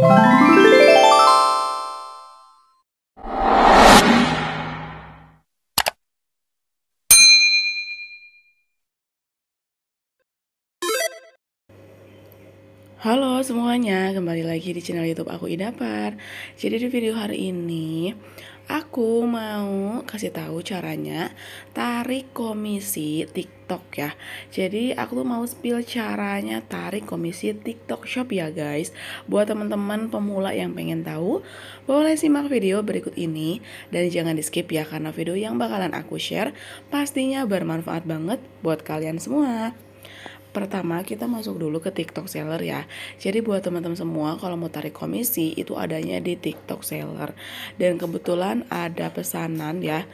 Bye. Halo semuanya, kembali lagi di channel YouTube aku Idapar. Jadi di video hari ini aku mau kasih tahu caranya tarik komisi TikTok ya. Jadi aku tuh mau spill caranya tarik komisi TikTok Shop ya guys. Buat teman-teman pemula yang pengen tahu, boleh simak video berikut ini dan jangan di skip ya karena video yang bakalan aku share pastinya bermanfaat banget buat kalian semua. Pertama, kita masuk dulu ke TikTok seller ya. Jadi buat teman-teman semua kalau mau tarik komisi itu adanya di TikTok seller. Dan kebetulan ada pesanan ya,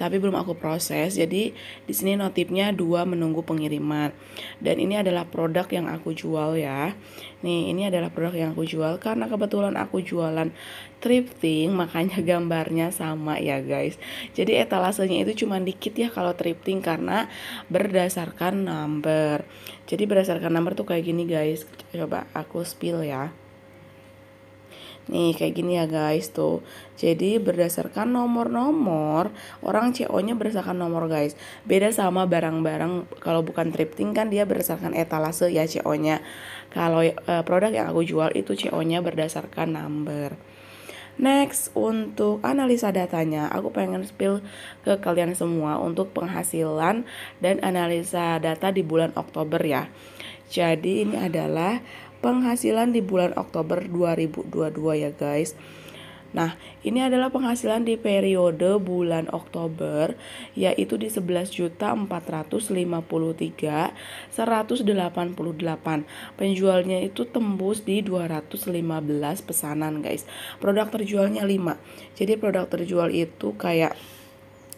tapi belum aku proses. Jadi di sini notifnya dua menunggu pengiriman. Dan ini adalah produk yang aku jual ya. Nih, ini adalah produk yang aku jual karena kebetulan aku jualan thrifting, makanya gambarnya sama ya guys. Jadi etalasenya itu cuma dikit ya kalau thrifting karena berdasarkan number. Jadi berdasarkan nomor tuh kayak gini guys. Coba aku spill ya. Nih kayak gini ya guys tuh. Jadi berdasarkan nomor-nomor, orang CO-nya berdasarkan nomor guys. Beda sama barang-barang kalau bukan tripting kan dia berdasarkan etalase ya CO-nya. Kalau uh, produk yang aku jual itu CO-nya berdasarkan number. Next, untuk analisa datanya, aku pengen spill ke kalian semua untuk penghasilan dan analisa data di bulan Oktober ya. Jadi ini adalah penghasilan di bulan Oktober 2022 ya guys. Nah, ini adalah penghasilan di periode bulan Oktober yaitu di 11.453.188. Penjualnya itu tembus di 215 pesanan, guys. Produk terjualnya 5. Jadi produk terjual itu kayak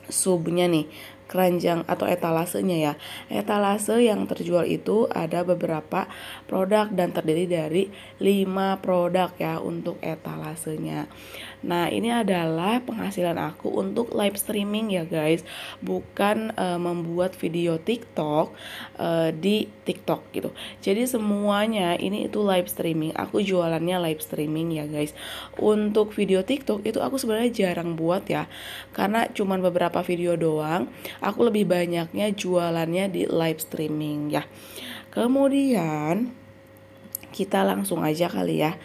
subnya nih keranjang atau etalasenya ya. Etalase yang terjual itu ada beberapa produk dan terdiri dari 5 produk ya untuk etalasenya. Nah, ini adalah penghasilan aku untuk live streaming ya guys, bukan uh, membuat video TikTok uh, di TikTok gitu. Jadi semuanya ini itu live streaming. Aku jualannya live streaming ya guys. Untuk video TikTok itu aku sebenarnya jarang buat ya. Karena cuman beberapa video doang. Aku lebih banyaknya jualannya di live streaming ya. Kemudian kita langsung aja kali ya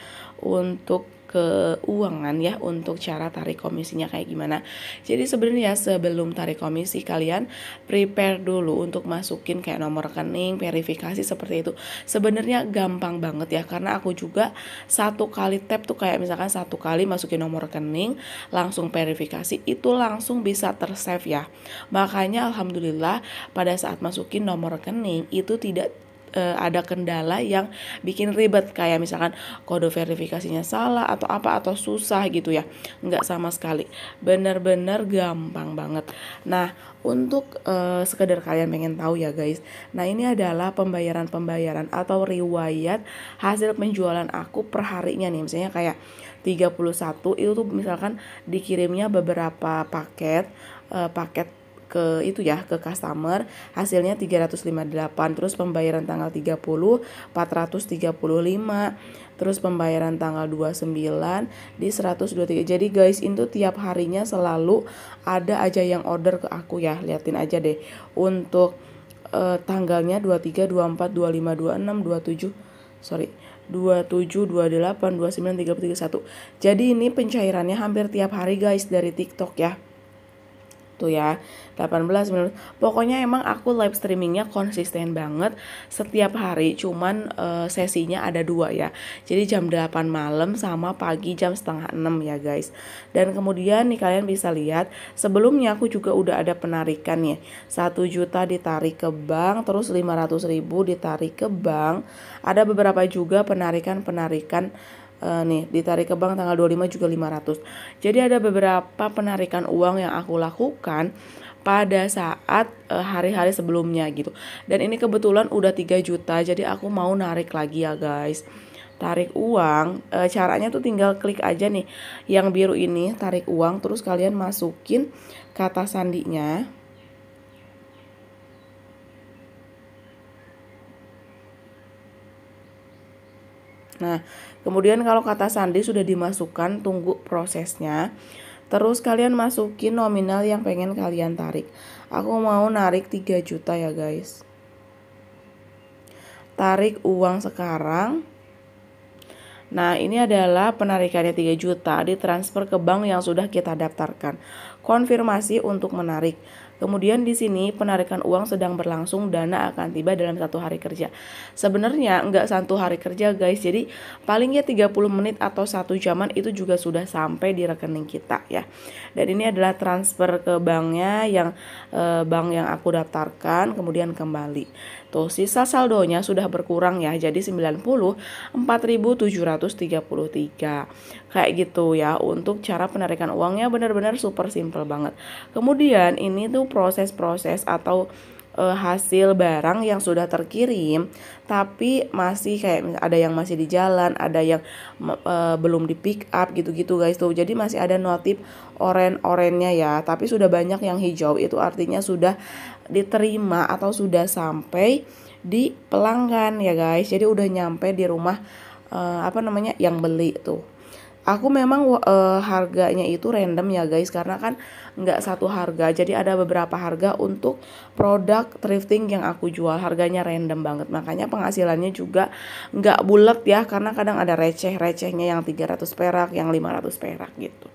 untuk keuangan ya untuk cara tarik komisinya kayak gimana. Jadi sebenarnya sebelum tarik komisi kalian prepare dulu untuk masukin kayak nomor rekening, verifikasi seperti itu. Sebenarnya gampang banget ya karena aku juga satu kali tap tuh kayak misalkan satu kali masukin nomor rekening, langsung verifikasi itu langsung bisa tersave ya. Makanya alhamdulillah pada saat masukin nomor rekening itu tidak uh, ada kendala yang bikin ribet kayak misalkan kode verifikasinya salah atau apa atau susah gitu ya nggak sama sekali bener-bener gampang banget nah untuk uh, sekedar kalian pengen tahu ya guys nah ini adalah pembayaran-pembayaran atau riwayat hasil penjualan aku perharinya nih misalnya kayak 31 itu misalkan dikirimnya beberapa paket uh, paket ke itu ya ke customer hasilnya 358 terus pembayaran tanggal 30 435 terus pembayaran tanggal 29 di 123 jadi guys itu tiap harinya selalu ada aja yang order ke aku ya liatin aja deh untuk eh, tanggalnya 23 24 25 26 27 sorry 27, 28, 29, 30, 31 Jadi ini pencairannya hampir tiap hari guys dari TikTok ya Gitu ya 18 menit pokoknya emang aku live streamingnya konsisten banget setiap hari cuman uh, sesinya ada dua ya jadi jam 8 malam sama pagi jam setengah 6 ya guys dan kemudian nih kalian bisa lihat sebelumnya aku juga udah ada penarikan nih 1 juta ditarik ke bank terus 500 ribu ditarik ke bank ada beberapa juga penarikan-penarikan uh, nih ditarik ke bank tanggal 25 juga 500. Jadi ada beberapa penarikan uang yang aku lakukan pada saat eh, hari-hari uh, sebelumnya gitu. Dan ini kebetulan udah 3 juta jadi aku mau narik lagi ya guys. Tarik uang, e, caranya tuh tinggal klik aja nih yang biru ini tarik uang terus kalian masukin kata sandinya. Nah, kemudian kalau kata sandi sudah dimasukkan, tunggu prosesnya. Terus kalian masukin nominal yang pengen kalian tarik. Aku mau narik 3 juta ya guys. Tarik uang sekarang. Nah, ini adalah penarikannya 3 juta ditransfer ke bank yang sudah kita daftarkan. Konfirmasi untuk menarik. Kemudian di sini penarikan uang sedang berlangsung, dana akan tiba dalam satu hari kerja. Sebenarnya nggak satu hari kerja guys, jadi palingnya 30 menit atau satu jaman itu juga sudah sampai di rekening kita ya. Dan ini adalah transfer ke banknya yang eh, bank yang aku daftarkan kemudian kembali. Tuh sisa saldonya sudah berkurang ya, jadi 90 4.733. Kayak gitu ya untuk cara penarikan uangnya benar-benar super simple banget. Kemudian ini tuh proses-proses atau e, hasil barang yang sudah terkirim tapi masih kayak ada yang masih di jalan, ada yang e, belum di pick up gitu-gitu guys tuh. Jadi masih ada notif oren-orennya ya, tapi sudah banyak yang hijau itu artinya sudah diterima atau sudah sampai di pelanggan ya guys. Jadi udah nyampe di rumah e, apa namanya yang beli tuh aku memang uh, harganya itu random ya guys karena kan nggak satu harga jadi ada beberapa harga untuk produk thrifting yang aku jual harganya random banget makanya penghasilannya juga nggak bulat ya karena kadang ada receh-recehnya yang 300 perak yang 500 perak gitu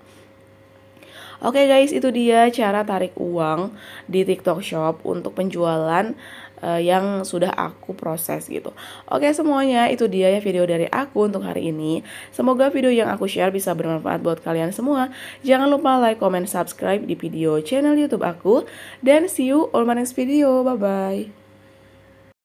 Oke okay guys, itu dia cara tarik uang di TikTok Shop untuk penjualan uh, yang sudah aku proses gitu. Oke semuanya, itu dia ya video dari aku untuk hari ini. Semoga video yang aku share bisa bermanfaat buat kalian semua. Jangan lupa like, comment, subscribe di video channel YouTube aku dan see you on my next video. Bye bye.